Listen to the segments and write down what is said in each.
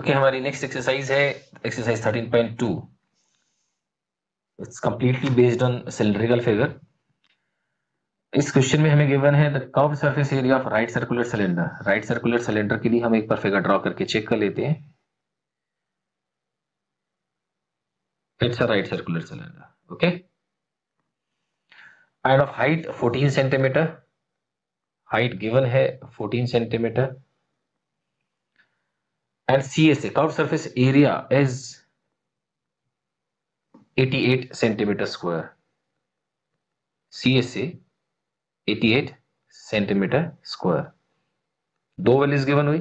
Okay हमारी next exercise है exercise 13.2 it's completely based on cylindrical figure इस question में हमें गिवन है the curved surface area of right circular cylinder right circular cylinder के लिए हम एक बार फिगर ड्रॉ करके चेक कर लेते हैं it's a right circular cylinder okay and of height 14 centimetre height given है 14 centimetre and CSA curved surface area is 88 centimeter square CSA 88 centimeter square दो वैल्यूज गिवन हुई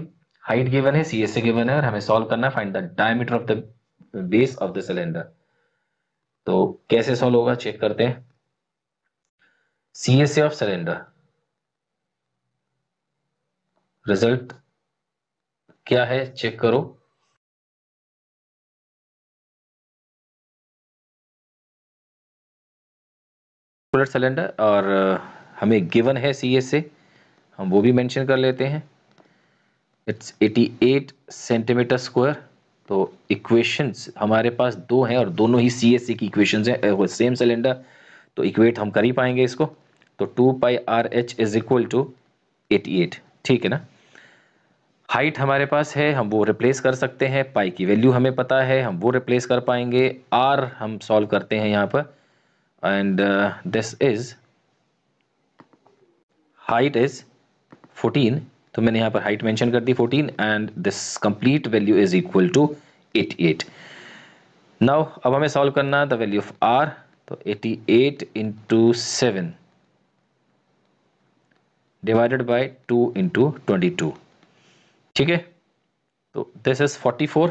हाइट गिवन है CSA given है और हमें सॉल्व करना find the diameter of the base of the cylinder तो कैसे सॉल्व होगा चेक करते हैं सीएसए ऑफ सिलेंडर result क्या है चेक करो कूलर सिलेंडर और uh, हमें गिवन है सी से हम वो भी मेंशन कर लेते हैं इट्स 88 सेंटीमीटर स्क्वायर तो इक्वेशंस हमारे पास दो हैं और दोनों ही सी की इक्वेशन हैं सेम सिलेंडर तो इक्वेट हम कर ही पाएंगे इसको तो two pi are h is equal to eighty eight ठीक है ना हाइट हमारे पास है हम वो रिप्लेस कर सकते हैं पाई की वैल्यू हमें पता है हम वो रिप्लेस कर पाएंगे आर हम सॉल्व करते हैं यहाँ पर and this is height is 14 तो मैंने यहाँ पर हाइट मेंशन कर दी 14 and this complete value is equal to 88 now अब हमें सॉल्व करना द वैल्यू ऑफ आर तो 88 eight into seven divided by two into twenty two ठीक है तो this is 44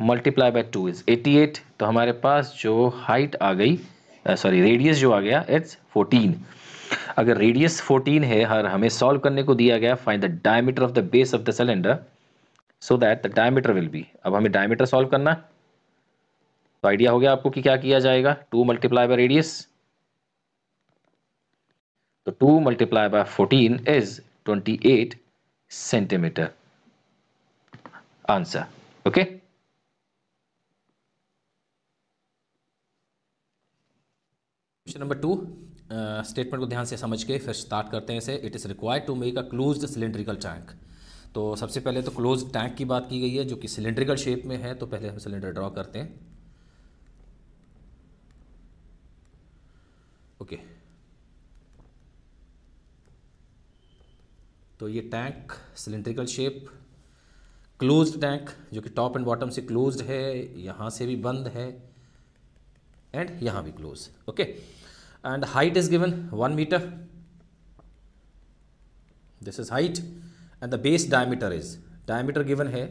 multiply by two is 88 तो हमारे पास जो हाइट आ गई सॉरी रेडियस जो आ गया इट्स 14 अगर रेडियस 14 है हर हमें सॉल्व करने को दिया गया find the diameter of the base of the cylinder so that the diameter will be अब हमें डायमीटर सॉल्व करना तो आइडिया हो गया आपको कि क्या किया जाएगा टू मल्टीप्लाई बाय रेडियस तो two multiply by fourteen is twenty eight centimeter answer okay question number two statement को ध्यान से समझ के फिर स्टार्ट करते हैं इसे it is required to make a closed cylindrical tank तो सबसे पहले तो क्लोज टैंक की बात की गई है जो कि सिलेंड्रिकल शेप में है तो पहले हम सिलेंडर ड्रॉ करते हैं ओके okay. तो ये tank cylindrical shape close tank जो कि टॉप एंड बॉटम से क्लोज है यहाँ से भी बंद है एंड यहाँ भी close okay and height is given one metre this is height and the base diameter is diameter given है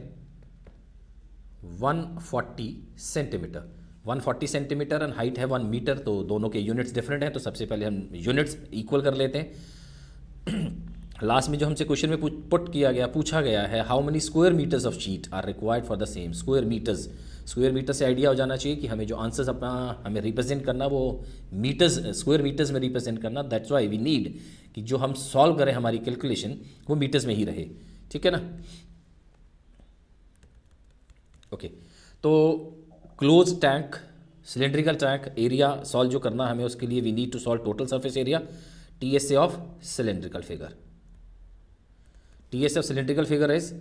140 सेंटीमीटर 140 सेंटीमीटर एंड हाइट है वन मीटर तो दोनों के यूनिट्स डिफरेंट हैं तो सबसे पहले हम यूनिट्स इक्वल कर लेते हैं लास्ट में जो हमसे क्वेश्चन में पुट किया गया पूछा गया है how many square metres of sheet are required for the same square metres square metre से आइडिया हो जाना चाहिए कि हमें जो आंसर्स अपना हमें रिप्रेजेंट करना वो मीटर्स स्क्वायर मीटर्स में रिप्रेजेंट करना दैट्स वाई वी नीड कि जो हम सॉल्व करें हमारी कैलकुलेशन वो मीटर्स में ही रहे ठीक है ना ओके okay. तो close tank cylindrical tank area solve जो करना हमें उसके लिए we need to solve total surface area T S A of cylindrical figure T S F cylindrical figure is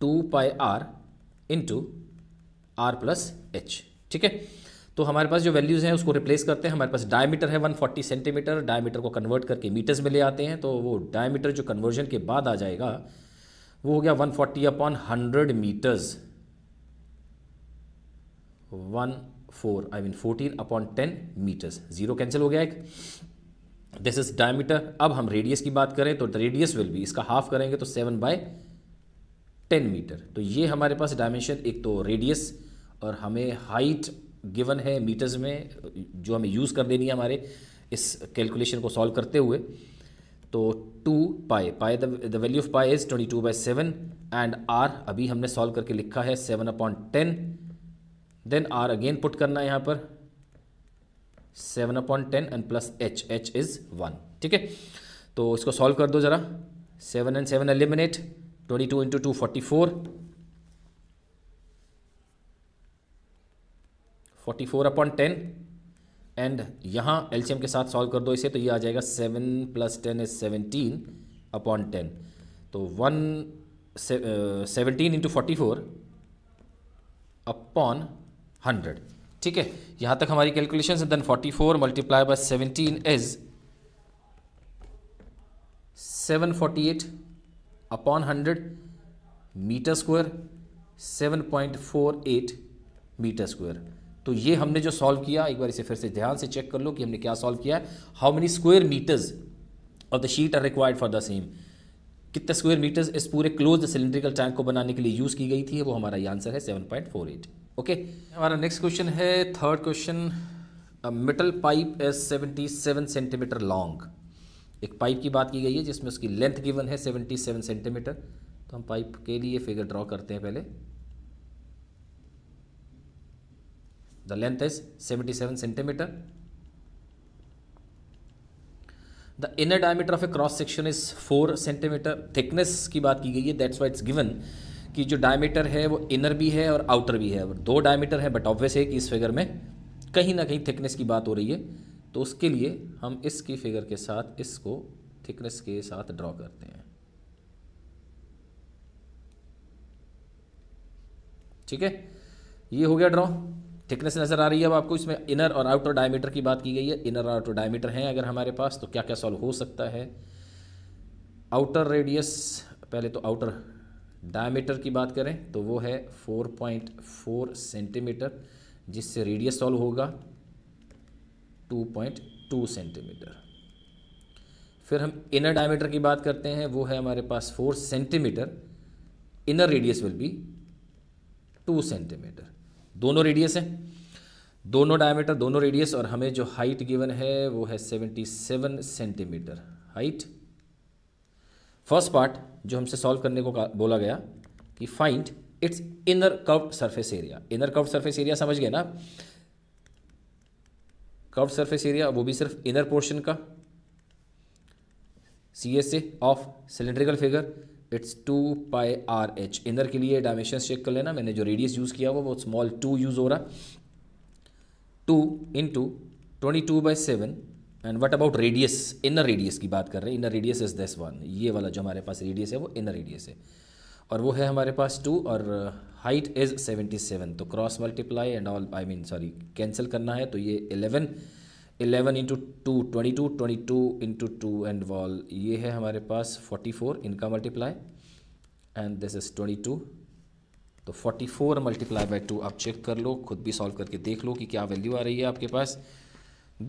two pi r into r plus h ठीक है तो हमारे पास जो वैल्यूज़ हैं उसको रिप्लेस करते हैं हमारे पास डायमीटर है 140 सेंटीमीटर डायमीटर को कन्वर्ट करके मीटर्स में ले आते हैं तो वो डायमीटर जो कन्वर्जन के बाद आ जाएगा वो हो गया 140 forty upon hundred metres one four I mean 14 upon 10 metres zero cancel हो गया एक दिस इज डायमीटर अब हम रेडियस की बात करें तो रेडियस विल भी इसका हाफ करेंगे तो सेवन बाय टेन मीटर तो ये हमारे पास डायमेंशन एक तो रेडियस और हमें हाइट गिवन है मीटर्स में जो हमें यूज़ कर देनी है हमारे इस कैलकुलेशन को सॉल्व करते हुए तो two pi pi the value of pi is twenty two by seven and r अभी हमने सॉल्व करके लिखा है seven upon ten then r again put करना है यहाँ पर seven upon ten and plus h h is one ठीक है तो इसको सॉल्व कर दो ज़रा seven and seven eliminate twenty two into two forty four forty four upon ten and यहाँ एल्शियम के साथ सॉल्व कर दो इसे तो ये आ जाएगा seven plus ten is seventeen upon ten तो one seventeen into forty four upon hundred ठीक है यहां तक हमारी कैलकुलेशन है then 44 four multiply by seventeen is 748 upon hundred metre square 7.48 metre square तो ये हमने जो सॉल्व किया एक बार इसे फिर से ध्यान से चेक कर लो कि हमने क्या सॉल्व किया है how many square metres of the sheet are required for the same कितने स्क्वायर मीटर्स इस पूरे क्लोज सिलेंड्रिकल टैंक को बनाने के लिए यूज़ की गई थी वो हमारा ये आंसर है 7.48 ओके हमारा नेक्स्ट क्वेश्चन है third question metal pipe is 77 seven centimetre long एक पाइप की बात की गई है जिसमें उसकी लेंथ गिवन है सेवेंटी सेवन सेंटीमीटर तो हम पाइप के लिए फिगर ड्रॉ करते हैं पहले the length is 77 seven centimetre the inner diameter of a cross section is four centimetre thickness की बात की गई है दैट्स वाई इट्स गिवन कि जो डायमीटर है वो इनर भी है और आउटर भी है दो डायमीटर है बट ऑब्वियस है कि इस फिगर में कहीं ना कहीं थिकनेस की बात हो रही है तो उसके लिए हम इसकी फिगर के साथ इसको थिकनेस के साथ ड्रॉ करते हैं ठीक है ये हो गया ड्रॉ थिकनेस नज़र आ रही है अब आपको इसमें इनर और आउटर डायमीटर की बात की गई है इनर और आउटर डायमीटर हैं अगर हमारे पास तो क्या क्या सॉल्व हो सकता है आउटर रेडियस पहले तो आउटर डायमीटर की बात करें तो वो है 4.4 सेंटीमीटर जिससे रेडियस सॉल्व होगा 2.2 सेंटीमीटर फिर हम इनर डायमीटर की बात करते हैं वो है हमारे पास 4 centimetre inner radius will be 2 centimetre दोनों रेडियस हैं दोनों डायमीटर दोनों रेडियस और हमें जो हाइट गिवन है वो है 77 सेंटीमीटर हाइट फर्स्ट पार्ट जो हमसे सॉल्व करने को बोला गया कि find its inner curve surface area inner curve surface area समझ गए ना कर्व सरफेस एरिया वो भी सिर्फ इनर पोर्शन का C S A of cylindrical figure it's two pi are h inner के लिए डायमेंशन चेक कर लेना मैंने जो रेडियस यूज़ किया हुआ वो स्मॉल टू यूज़ हो रहा two into twenty two by seven and what about radius inner radius की बात कर रहे हैं inner radius is this one ये वाला जो हमारे पास रेडियस है वो इनर रेडियस है और वो है हमारे पास टू और हाइट इज़ सेवेंटी सेवन तो cross multiply and all I mean sorry cancel करना है तो ये eleven eleven into two twenty two twenty two into two and all ये है हमारे पास फोर्टी फोर इनका multiply and this is twenty two तो forty four multiply by two आप चेक कर लो खुद भी सॉल्व करके देख लो कि क्या वैल्यू आ रही है आपके पास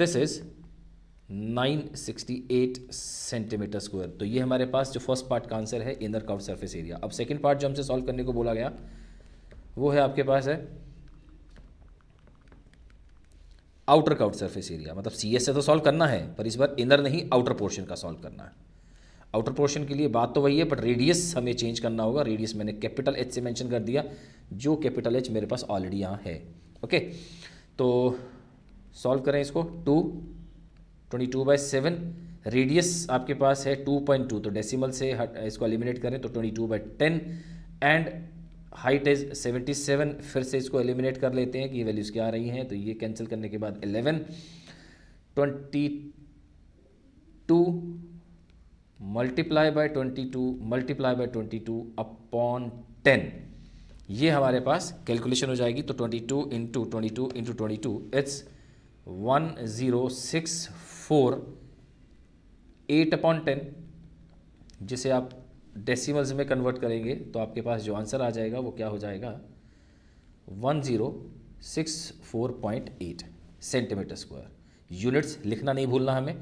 दिस इज़ 968 सेंटीमीटर स्क्वायर तो ये हमारे पास जो फर्स्ट पार्ट का आंसर है इनर कर्व सरफेस एरिया अब सेकंड पार्ट जो हमसे सॉल्व करने को बोला गया वो है आपके पास है आउटर कर्व सरफेस एरिया मतलब सी से तो सॉल्व करना है पर इस बार इनर नहीं आउटर पोर्शन का सॉल्व करना है आउटर पोर्शन के लिए बात तो वही है बट रेडियस हमें चेंज करना होगा रेडियस मैंने कैपिटल एच से मैंशन कर दिया जो कैपिटल एच मेरे पास ऑलरेडी यहाँ है ओके तो सॉल्व करें इसको two twenty two by seven radius आपके पास है टू पॉइंट टू तो डेसीमल से हट इसको एलिमिनेट करें तो twenty two by ten and height is seventy seven फिर से इसको एलिमिनेट कर लेते हैं कि ये वैल्यूज़ क्या आ रही हैं तो ये कैंसिल करने के बाद eleven twenty two multiply by twenty two multiply by twenty two upon ten ये हमारे पास कैलकुलेशन हो जाएगी तो twenty two into twenty two into twenty two it's one zero six four eight upon ten जिसे आप डेसिमल्स में convert करेंगे तो आपके पास जो आंसर आ जाएगा वो क्या हो जाएगा one zero six four point eight centimetre square units लिखना नहीं भूलना हमें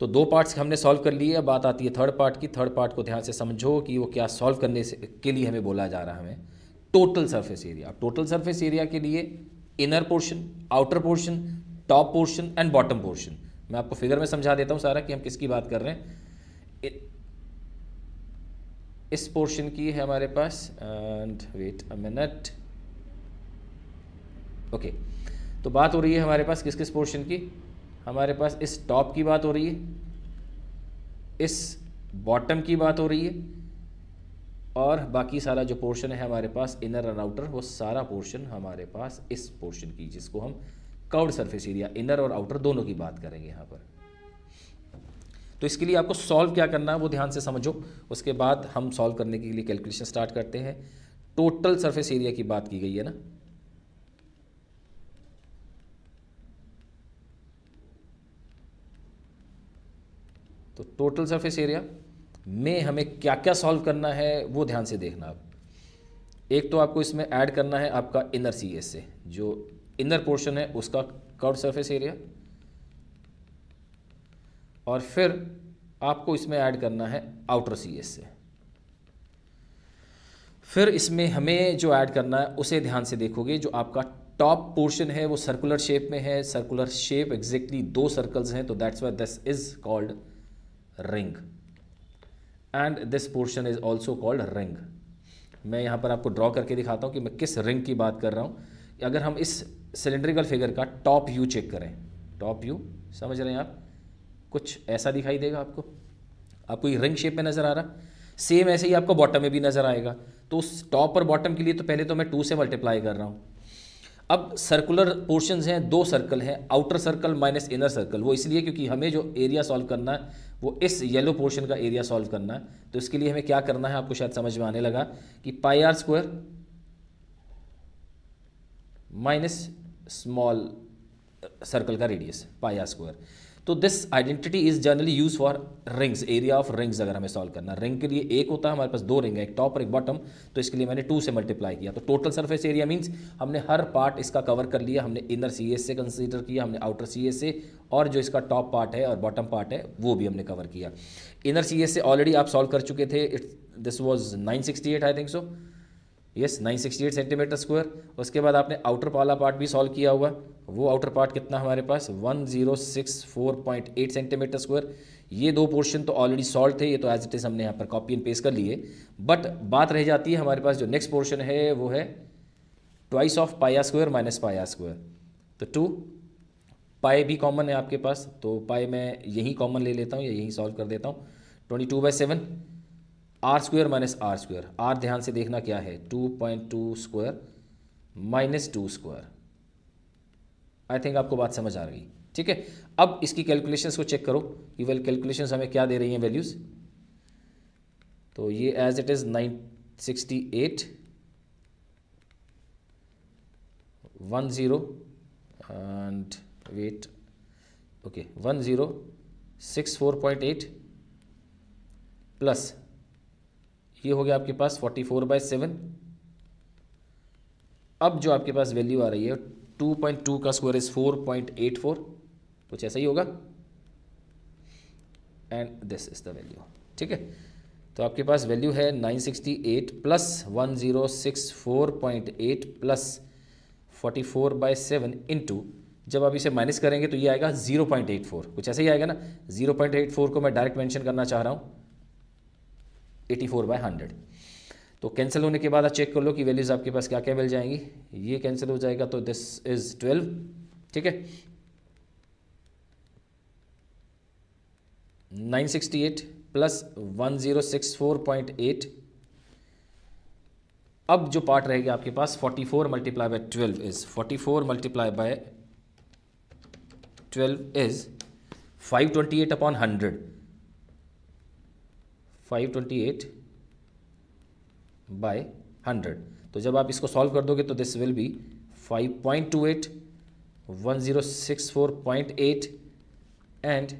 तो दो पार्ट्स हमने सॉल्व कर लिए अब बात आती है थर्ड पार्ट की थर्ड पार्ट को ध्यान से समझो कि वो क्या सॉल्व करने से के लिए हमें बोला जा रहा है हमें total surface area total surface area के लिए inner portion outer portion top portion and bottom portion मैं आपको फिगर में समझा देता हूँ सारा कि हम किसकी बात कर रहे हैं इस पोर्शन की है हमारे पास and wait a minute okay तो बात हो रही है हमारे पास किस किस पोर्शन की हमारे पास इस टॉप की बात हो रही है इस बॉटम की बात हो रही है और बाकी सारा जो पोर्शन है हमारे पास इनर और आउटर वो सारा पोर्शन हमारे पास इस पोर्शन की जिसको हम कर्व्ड सरफेस एरिया इनर और आउटर दोनों की बात करेंगे यहाँ पर तो इसके लिए आपको सॉल्व क्या करना है वो ध्यान से समझो उसके बाद हम सॉल्व करने के लिए कैलकुलेशन स्टार्ट करते हैं टोटल सरफेस एरिया की बात की गई है ना तो टोटल सरफेस एरिया में हमें क्या क्या सॉल्व करना है वो ध्यान से देखना आप एक तो आपको इसमें ऐड करना है आपका इनर सी से जो इनर पोर्शन है उसका कर्व सरफेस एरिया और फिर आपको इसमें ऐड करना है आउटर सी एस से फिर इसमें हमें जो ऐड करना है उसे ध्यान से देखोगे जो आपका टॉप पोर्शन है वो सर्कुलर शेप में है सर्कुलर शेप एग्जैक्टली दो सर्कल्स हैं तो that's why this is called ring and this portion is also called ring मैं यहाँ पर आपको ड्रॉ करके दिखाता हूँ कि मैं किस रिंग की बात कर रहा हूँ अगर हम इस सिलेंड्रिकल फिगर का टॉप व्यू चेक करें टॉप व्यू समझ रहे हैं आप कुछ ऐसा दिखाई देगा आपको आपको ये रिंग शेप में नज़र आ रहा सेम ऐसे ही आपको बॉटम में भी नज़र आएगा तो उस टॉप और बॉटम के लिए तो पहले तो मैं टू से मल्टीप्लाई कर रहा हूँ अब सर्कुलर पोर्शन हैं दो सर्कल हैं outer circle minus inner circle वो इसलिए क्योंकि हमें जो एरिया सॉल्व करना है वो इस येलो पोर्शन का एरिया सॉल्व करना है तो इसके लिए हमें क्या करना है आपको शायद समझ में आने लगा कि pi R square minus small circle uh, का रेडियस पाया स्क्वायर तो this identity is generally use for rings area of rings अगर हमें सॉल्व करना रिंग के लिए एक होता है हमारे पास दो रिंग है एक टॉप और एक बॉटम तो इसके लिए मैंने टू से मल्टीप्लाई किया तो टोटल सरफेस एरिया मीन्स हमने हर पार्ट इसका कवर कर लिया हमने इनर सी से कंसीडर किया हमने आउटर सी से और जो इसका टॉप पार्ट है और बॉटम पार्ट है वो भी हमने कवर किया इनर सी से ऑलरेडी आप सॉल्व कर चुके थे this was nine I think so yes nine sixty eight centimetre square उसके बाद आपने आउटर वाला पार्ट भी सॉल्व किया हुआ वो आउटर पार्ट कितना हमारे पास one zero six four point eight centimetre square ये दो पोर्शन तो ऑलरेडी सॉल्व थे ये तो एज इट इज़ हमने यहाँ पर कॉपी एंड पेश कर लिए बट बात रह जाती है हमारे पास जो नेक्स्ट पोर्शन है वो है twice of pi R square minus pi R square तो टू पाए भी कॉमन है आपके पास तो पाए मैं यही कॉमन ले लेता हूँ या यही सॉल्व कर देता हूँ twenty two by seven R square minus R square R ध्यान से देखना क्या है two point two square minus two square I think आपको बात समझ आ रही ठीक है अब इसकी कैलकुलेशंस को चेक करो कि वेल कैलकुलेशंस हमें क्या दे रही हैं वैल्यूज़ तो ये as it is nine sixty eight one zero and wait okay one zero six four point eight plus ये हो गया आपके पास फोर्टी फोर बाई सेवन अब जो आपके पास वैल्यू आ रही है टू पॉइंट टू का square is four point eight four कुछ ऐसा ही होगा and this is the value ठीक है तो आपके पास वैल्यू है nine sixty eight plus one zero six four point eight plus forty four by seven two जब आप इसे माइनस करेंगे तो ये आएगा ज़ीरो पॉइंट एट फोर कुछ ऐसा ही आएगा ना ज़ीरो पॉइंट एट फोर को मैं डायरेक्ट मेंशन करना चाह रहा हूँ एटी फोर बाई हंड्रेड तो कैंसिल होने के बाद आप चेक कर लो कि वैल्यूज़ आपके पास क्या क्या मिल जाएंगी ये कैंसिल हो जाएगा तो दिस इज़ ट्वेल्व ठीक है nine sixty eight plus one zero six four point eight अब जो पार्ट रहेगा आपके पास forty four multiply by twelve is forty four multiply by twelve is five twenty eight upon hundred five twenty eight by hundred तो जब आप इसको solve कर दोगे तो this will be five point two eight one zero six four point eight and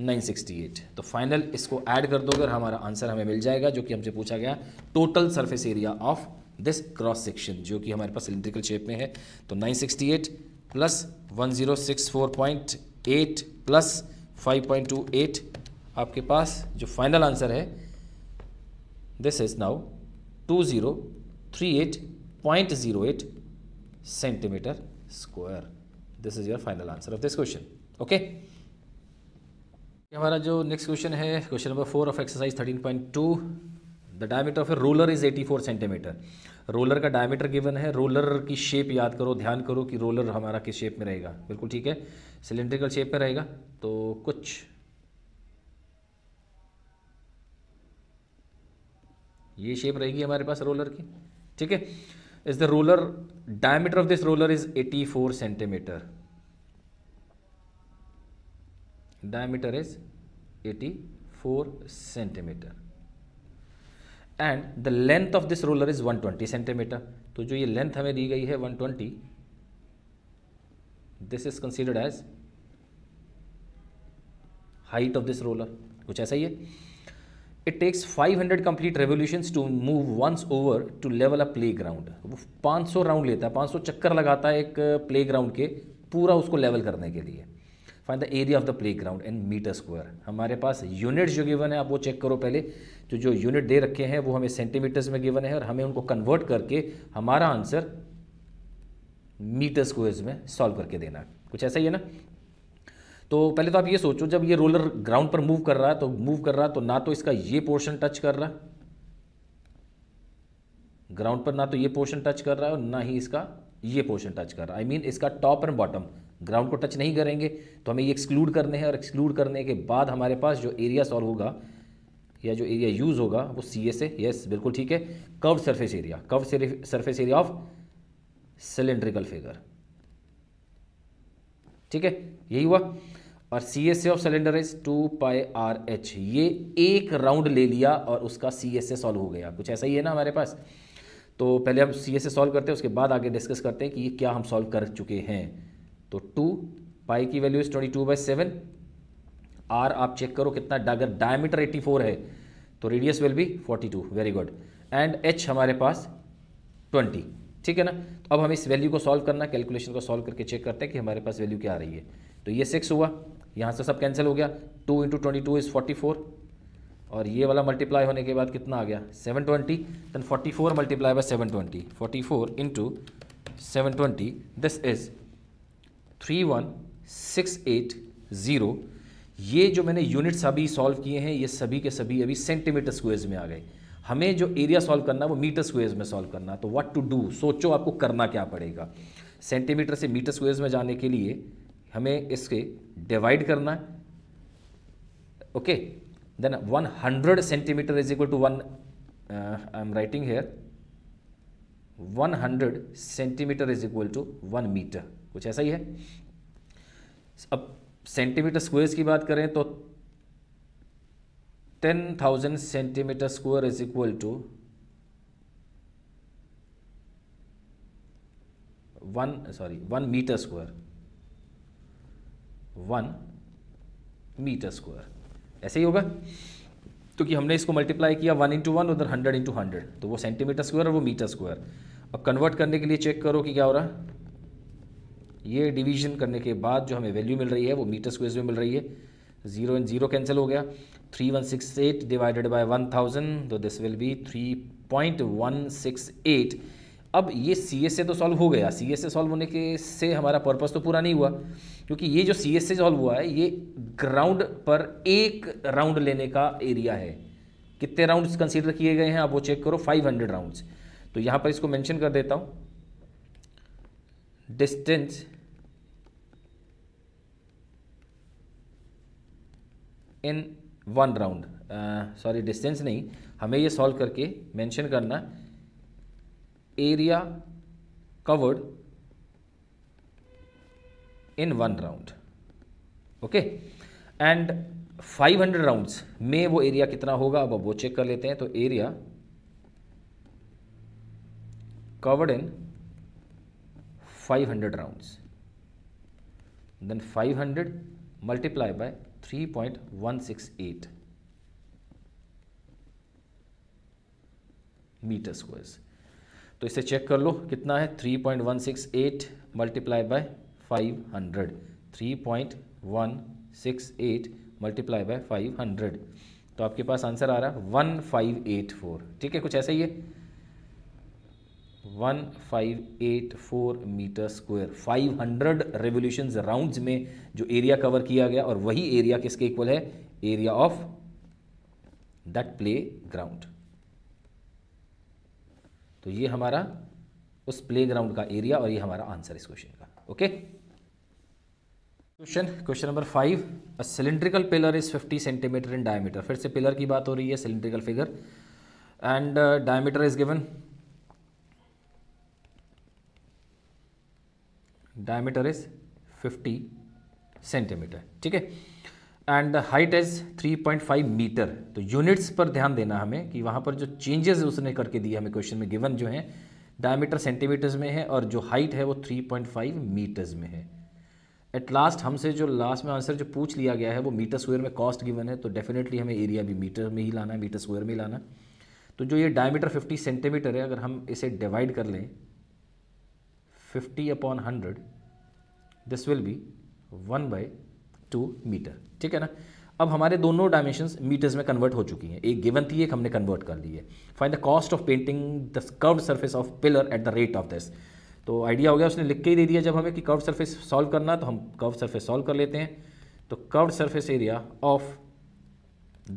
nine sixty eight तो final इसको add कर दोगे और हमारा आंसर हमें मिल जाएगा जो कि हमसे पूछा गया total surface area of this cross section जो कि हमारे पास सिलिंड्रिकल शेप में है तो nine sixty eight plus one zero six four point eight plus five point two eight आपके पास जो फाइनल आंसर है this is now two zero three eight point zero eight centimetre square this is your final answer of this question okay हमारा जो next question है question number four of exercise thirteen point two the diameter of a roller is 84 centimetre roller का diameter given है roller की shape याद करो ध्यान करो कि रोलर हमारा किस शेप में रहेगा बिल्कुल ठीक है सिलेंड्रिकल शेप में रहेगा तो कुछ ये शेप रहेगी हमारे पास रोलर की ठीक है is the roller diameter of this roller is 84 centimetre diameter is 84 centimetre and the length of this roller is 120 centimetre तो जो ये लेंथ हमें दी गई है 120 twenty this is considered as height of this roller कुछ ऐसा ही है it takes 500 complete revolution to move once over to level a playground वो सौ राउंड लेता है सौ चक्कर लगाता है एक प्ले ग्राउंड के पूरा उसको लेवल करने के लिए find the area of the playground and metre square हमारे पास यूनिट्स जो गिवन है आप वो चेक करो पहले तो जो यूनिट दे रखे हैं वो हमें सेंटीमीटर्स में गिवन है और हमें उनको कन्वर्ट करके हमारा आंसर मीटर स्क्वायर्स में सॉल्व करके देना कुछ ऐसा ही है ना तो पहले तो आप ये सोचो जब ये रोलर ग्राउंड पर मूव कर रहा है तो मूव कर रहा है तो ना तो इसका ये पोर्शन टच कर रहा है ग्राउंड पर ना तो ये पोर्शन टच कर रहा है और ना ही इसका ये पोर्शन टच कर रहा है आई मीन इसका टॉप एंड बॉटम ग्राउंड को टच नहीं करेंगे तो हमें ये एक्सक्लूड करने हैं और एक्सक्लूड करने के बाद हमारे पास जो एरिया सॉल्व होगा या जो एरिया यूज़ होगा वो सी एस यस बिल्कुल ठीक है curve surface area curve surface area of cylindrical figure ठीक है यही हुआ और C S F of cylinder is two pi are H ये एक राउंड ले लिया और उसका सी एस ए सॉल्व हो गया कुछ ऐसा ही है ना हमारे पास तो पहले हम सी एस ए सॉल्व करते हैं उसके बाद आगे डिस्कस करते हैं कि ये क्या हम सॉल्व कर चुके हैं तो टू पाई की value is twenty two by seven R आप चेक करो कितना अगर डायमीटर एट्टी फोर है तो radius will be forty two very good and H हमारे पास ट्वेंटी ठीक है ना तो अब हम इस वैल्यू को सॉल्व करना कैलकुलेशन को सॉल्व करके चेक करते हैं कि हमारे पास वैल्यू क्या आ रही है तो ये सिक्स हुआ यहाँ से सब कैंसिल हो गया two into twenty two is forty four और ये वाला मल्टीप्लाई होने के बाद कितना आ गया seven twenty then forty four multiply by seven twenty forty four into seven twenty this is three one six eight zero ये जो मैंने यूनिट्स अभी सॉल्व किए हैं ये सभी के सभी अभी सेंटीमीटर स्क्वेज में आ गए हमें जो एरिया सॉल्व करना है वो मीटर स्क्वेज में सॉल्व करना तो व्हाट टू डू सोचो आपको करना क्या पड़ेगा सेंटीमीटर से मीटर स्क्वेज में जाने के लिए हमें इसके डिवाइड करना है okay then one hundred centimetre is equal to one I am writing here one hundred centimetre is equal to one metre कुछ ऐसा ही है अब सेंटीमीटर स्क्वेयर की बात करें तो ten thousand centimetre square is equal to one sorry one metre square one metre square ऐसे ही होगा क्योंकि तो हमने इसको मल्टीप्लाई किया वन इंटू वन उधर हंड्रेड इंटू हंड्रेड तो वो सेंटीमीटर स्क्वायर और वो मीटर स्क्वायर अब कन्वर्ट करने के लिए चेक करो कि क्या हो रहा है ये डिवीजन करने के बाद जो हमें वैल्यू मिल रही है वो मीटर स्क्वायर में मिल रही है जीरो एंड जीरो कैंसिल हो गया three one six eight divided by one thousand तो this will be three point one six eight अब ये सी एस से तो सॉल्व हो गया सी एस से सॉल्व होने के से हमारा पर्पस तो पूरा नहीं हुआ क्योंकि ये जो सी एस से सॉल्व हुआ है ये ग्राउंड पर एक राउंड लेने का एरिया है कितने राउंड्स कंसीडर किए गए हैं आप वो चेक करो 500 राउंड्स तो यहाँ पर इसको मेंशन कर देता हूँ distance in one round sorry distance नहीं हमें ये सॉल्व करके मेंशन करना है area covered in one round okay and 500 rounds में वो एरिया कितना होगा अब वो चेक कर लेते हैं तो area covered in 500 rounds then 500 multiplied by 3.168 meter squares तो इसे चेक कर लो कितना है 3.168 point one six eight multiply by five hundred three point one six eight multiply by five hundred तो आपके पास आंसर आ रहा है वन फाइव एट फोर ठीक है कुछ ऐसा ही है one five eight four metre square five hundred revolution round में जो एरिया कवर किया गया और वही एरिया किसके इक्वल है area of that playground तो ये हमारा उस प्ले ग्राउंड का एरिया और ये हमारा आंसर इस क्वेश्चन का okay question question number five a cylindrical pillar is fifty centimetre in diameter फिर से पिलर की बात हो रही है cylindrical figure and diameter is given diameter is 50 centimetre ठीक है एंड हाइट इज 3.5 मीटर तो यूनिट्स पर ध्यान देना हमें कि वहाँ पर जो चेंजेस उसने करके दिए हमें क्वेश्चन में गिवन जो है डायमीटर सेंटीमीटर्स में है और जो हाइट है वो 3.5 मीटर्स में है एट लास्ट हमसे जो लास्ट में आंसर जो पूछ लिया गया है वो मीटर स्क्वेयर में कॉस्ट गिवन है तो डेफिनेटली हमें एरिया भी मीटर में ही लाना है मीटर स्क्वेयर में ही लाना तो जो ये डायमीटर 50 सेंटीमीटर है अगर हम इसे डिवाइड कर लें 50 upon hundred this will be one by two metre ठीक है ना अब हमारे दोनों डायमेंशन मीटर्स में कन्वर्ट हो चुकी हैं एक गिवन थी एक हमने कन्वर्ट कर ली है fine the cost of painting the curve surface of pillar at the rate of this तो आइडिया हो गया उसने लिख के ही दे दिया जब हमें कि कर्व सर्फेस सॉल्व करना तो हम कर्व सर्फेस सॉल्व कर लेते हैं तो curve surface area of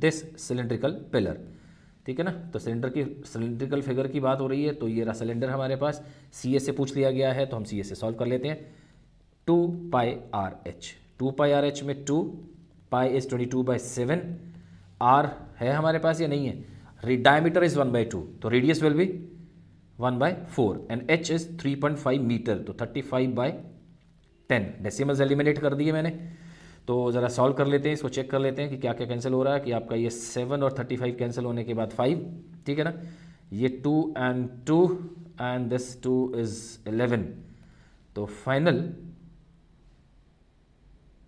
this cylindrical pillar ठीक है ना तो सिलेंडर की सिलेंड्रिकल फिगर की बात हो रही है तो ये रहा सिलेंडर हमारे पास सी से पूछ लिया गया है तो हम सी से सॉल्व कर लेते हैं two pi are h two pi are h में two pi is twenty two by seven r है हमारे पास या नहीं है diameter is one by two तो radius will be one by four and h is three point five metre तो thirty five by ten decimals eliminate कर दिए मैंने तो ज़रा सॉल्व कर लेते हैं इसको चेक कर लेते हैं कि क्या क्या कैंसिल हो रहा है कि आपका ये सेवन और थर्टी फाइव कैंसिल होने के बाद फाइव ठीक है ना ये two and two and this two is eleven तो final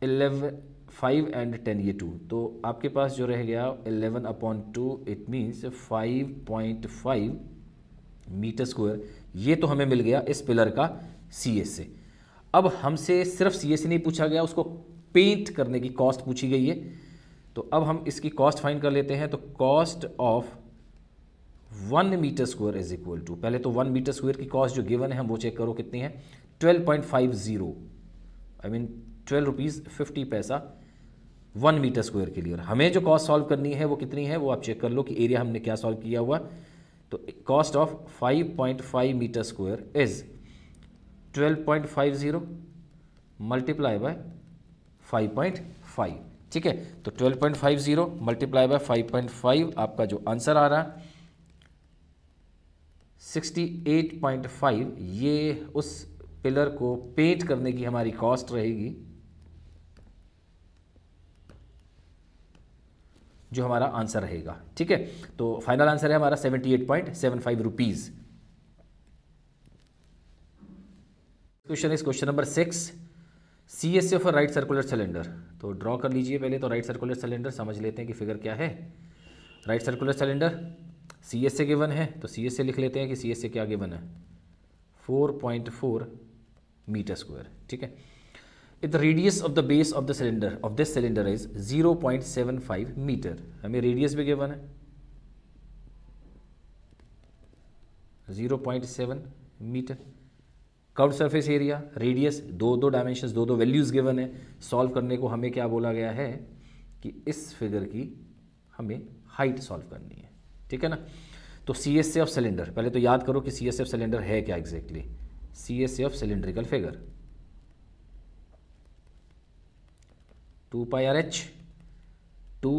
eleven five and ten ये टू तो आपके पास जो रह गया eleven upon two it means five point five metre square ये तो हमें मिल गया इस पिलर का सी एस से अब हमसे सिर्फ सी एस से नहीं पूछा गया उसको पेंट करने की कॉस्ट पूछी गई है तो अब हम इसकी कॉस्ट फाइंड कर लेते हैं तो cost of one metre square is equal to पहले तो वन मीटर स्क्वायर की कॉस्ट जो गिवन है हम वो चेक करो कितनी है twelve point five zero I mean twelve rupees fifty पैसा वन मीटर स्क्वायर के लिए और हमें जो कॉस्ट सॉल्व करनी है वो कितनी है वो आप चेक कर लो कि एरिया हमने क्या सॉल्व किया हुआ तो cost of 5.5 metre square is 12.50 multiply by 5.5 ठीक है तो 12.50 मल्टीप्लाई बाय 5.5 आपका जो आंसर आ रहा है 68.5 ये उस पिलर को पेंट करने की हमारी कॉस्ट रहेगी जो हमारा आंसर रहेगा ठीक है तो फाइनल आंसर है हमारा seventy eight point seven five rupees question is question number six C S F right circular cylinder तो ड्रॉ कर लीजिए पहले तो राइट सर्कुलर सिलेंडर समझ लेते हैं कि फिगर क्या है right circular cylinder C S A given है तो सी एस ए लिख लेते हैं कि सी एस ए क्या गिवन है four point four metre square ठीक है if the radius of the base of the cylinder of this cylinder is 0.75 metre हमें रेडियस भी गिवन है 0.7 metre curve surface area radius दो दो डायमेंशन दो दो वैल्यूज़ गिवन है सॉल्व करने को हमें क्या बोला गया है कि इस फिगर की हमें हाइट सॉल्व करनी है ठीक है ना तो सी एस एफ सिलेंडर पहले तो याद करो कि सी एस एफ सिलेंडर है क्या exactly C S F cylindrical figure two pi are h two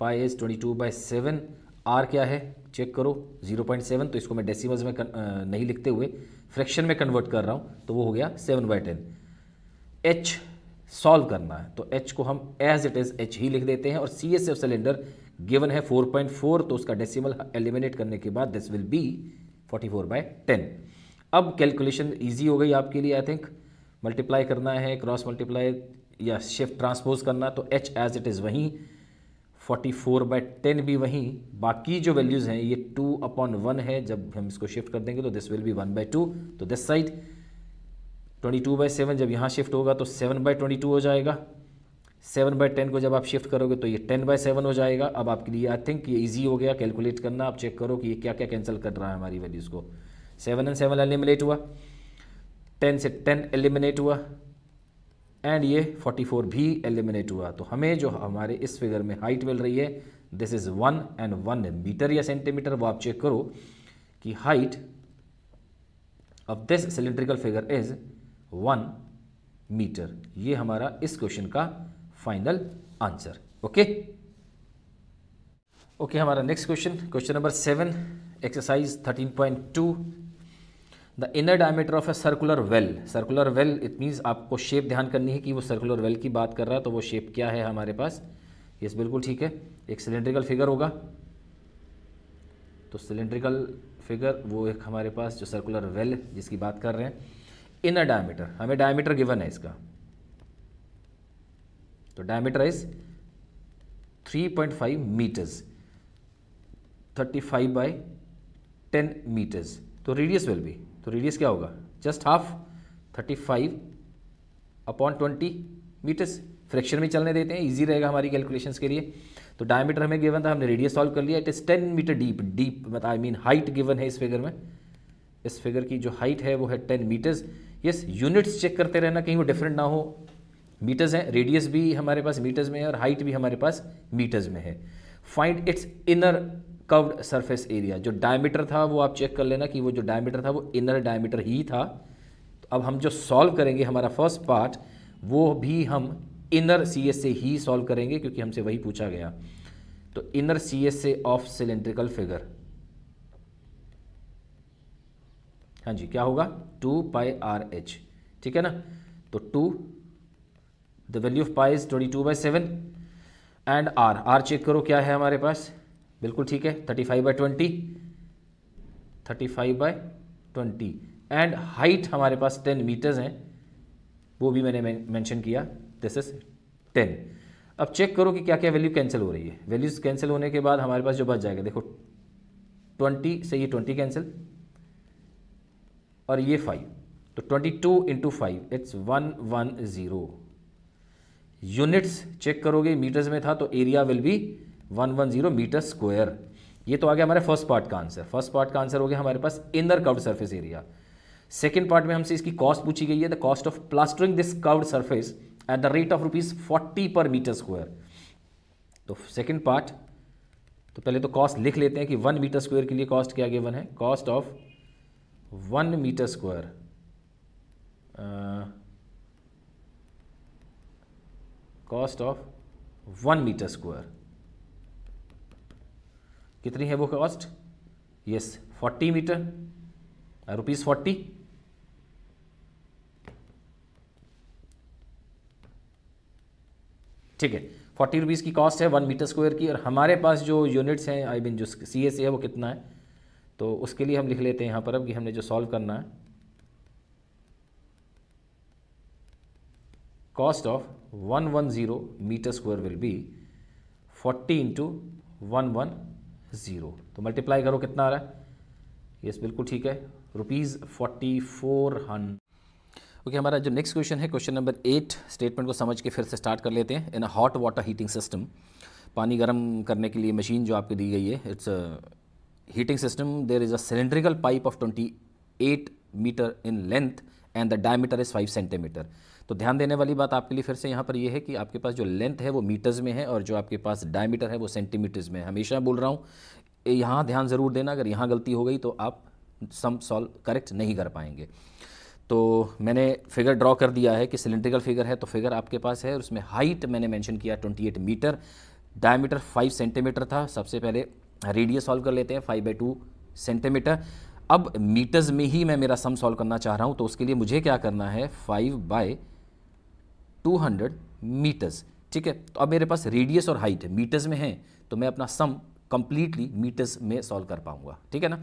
pi s twenty two by seven r क्या है चेक करो जीरो पॉइंट सेवन तो इसको मैं डेसिमल्स में कन, आ, नहीं लिखते हुए फ्रैक्शन में कन्वर्ट कर रहा हूँ तो वो हो गया seven by ten h solve करना है तो एच को हम एज इट इज़ एच ही लिख देते हैं और C S F cylinder given है फोर पॉइंट फोर तो उसका डेसिमल एलिमिनेट करने के बाद this will be forty four by ten अब कैलकुलेशन ईजी हो गई आपके लिए आई थिंक मल्टीप्लाई करना है क्रॉस मल्टीप्लाई या शिफ्ट ट्रांसपोज करना तो एच एज इट इज़ वहीं फोर्टी फोर बाई टेन भी वहीं बाकी जो वैल्यूज़ हैं ये 2 अपॉन वन है जब हम इसको शिफ्ट कर देंगे तो this will be one by two तो this side 22 two by seven जब यहाँ शिफ्ट होगा तो 7 बाई ट्वेंटी टू हो जाएगा सेवन बाई टेन को जब आप शिफ्ट करोगे तो ये टेन बाई सेवन हो जाएगा अब आपके लिए आई थिंक ये इजी हो गया कैलकुलेट करना आप चेक करो कि ये क्या क्या कैंसिल कर रहा है हमारी वैल्यूज़ को सेवन एंड सेवन एलिमिनेट हुआ टेन से टेन एलिमिनेट हुआ एंड ये 44 भी एलिमिनेट हुआ तो हमें जो हमारे इस फिगर में हाइट मिल रही है this is one and one metre या सेंटीमीटर वो आप चेक करो कि height of this cylindrical figure is one metre ये हमारा इस क्वेश्चन का फाइनल आंसर ओके ओके हमारा next question question number seven exercise thirteen point two the inner diameter of a circular well circular well it means आपको shape ध्यान करनी है कि वो सर्कुलर वेल की बात कर रहा है तो वो शेप क्या है हमारे पास ये yes, बिल्कुल ठीक है एक सिलेंड्रिकल फिगर होगा तो सिलेंड्रिकल फिगर वो एक हमारे पास जो सर्कुलर वेल जिसकी बात कर रहे हैं इनर डायमीटर हमें डायमीटर गिवन है इसका तो diameter is 3.5 metres 35 by 10 metres तो रेडियस विल बी तो रेडियस क्या होगा just half thirty five upon twenty metres fraction में चलने देते हैं इजी रहेगा हमारी कैलकुलेशंस के लिए तो डायमीटर हमें गिवन था हमने रेडियस सॉल्व कर लिया it is ten metre deep deep मतलब आई मीन हाइट गिवन है इस फिगर में इस फिगर की जो हाइट है वो है ten metres yes units check करते रहना कहीं वो डिफरेंट ना हो मीटर्स हैं रेडियस भी हमारे पास मीटर्स में है और हाइट भी हमारे पास मीटर्स में है find its inner curved surface area जो डायमीटर था वो आप चेक कर लेना कि वो जो डायमीटर था वो इनर डायमीटर ही था तो अब हम जो सॉल्व करेंगे हमारा फर्स्ट पार्ट वो भी हम इनर सी से ही सॉल्व करेंगे क्योंकि हमसे वही पूछा गया तो इनर सी से ऑफ सिलेंड्रिकल फिगर हाँ जी क्या होगा टू पाई आर एच ठीक है ना तो two the value of pi is twenty two by seven and r r check करो क्या है हमारे पास बिल्कुल ठीक है thirty five by twenty thirty five by twenty and height हमारे पास टेन मीटर्स हैं वो भी मैंने मेंशन किया दिस इज टेन अब चेक करो कि क्या क्या वैल्यू कैंसिल हो रही है वैल्यूज कैंसिल होने के बाद हमारे पास जो बच जाएगा देखो ट्वेंटी से ये ट्वेंटी कैंसिल और ये फाइव तो twenty two into five it's one one zero units check करोगे मीटर्स में था तो area will be one zero metre square ये तो आ गया हमारे फर्स्ट पार्ट का आंसर फर्स्ट पार्ट का आंसर हो गया हमारे पास inner curved surface area second part में हमसे इसकी कॉस्ट पूछी गई है the cost of plastering this curved surface at the rate of rupees forty पर मीटर स्क्वायर तो सेकेंड पार्ट तो पहले तो कॉस्ट लिख लेते हैं कि वन मीटर स्क्वायर के लिए कॉस्ट क्या गिवन है cost of one metre square cost of one metre square कितनी है वो cost yes forty metre rupees forty ठीक है फोर्टी रुपीज़ की कॉस्ट है वन मीटर स्क्वायर की और हमारे पास जो यूनिट्स हैं आई मीन जो सी एस है वो कितना है तो उसके लिए हम लिख लेते हैं यहां पर अब कि हमने जो सॉल्व करना है cost of one one zero metre square will be forty into one one zero तो मल्टीप्लाई करो कितना आ रहा है यस बिल्कुल ठीक है rupees forty four hundred okay हमारा जो नेक्स्ट क्वेश्चन है क्वेश्चन नंबर एट स्टेटमेंट को समझ के फिर से स्टार्ट कर लेते हैं in a hot water heating system पानी गर्म करने के लिए मशीन जो आपको दी गई है it's heating system there is a cylindrical pipe of twenty eight metre in length and the diameter is five centimetre तो ध्यान देने वाली बात आपके लिए फिर से यहाँ पर यह है कि आपके पास जो लेंथ है वो मीटर्स में है और जो आपके पास डायमीटर है वो सेंटीमीटर्स में है हमेशा बोल रहा हूँ यहाँ ध्यान ज़रूर देना अगर यहाँ गलती हो गई तो आप सम सॉल्व करेक्ट नहीं कर पाएंगे तो मैंने फिगर ड्रॉ कर दिया है कि सिलेंड्रिकल फिगर है तो फिगर आपके पास है और उसमें हाइट मैंने मेंशन किया 28 मीटर डायमीटर 5 सेंटीमीटर था सबसे पहले रेडियस सॉल्व कर लेते हैं 5 बाई टू सेंटीमीटर अब मीटर्स में ही मैं मेरा सम सॉल्व करना चाह रहा हूँ तो उसके लिए मुझे क्या करना है 5 बाई 200 मीटर्स ठीक है तो अब मेरे पास रेडियस और हाइट है मीटर्स में है तो मैं अपना सम कंप्लीटली मीटर्स में सॉल्व कर पाऊंगा ठीक है ना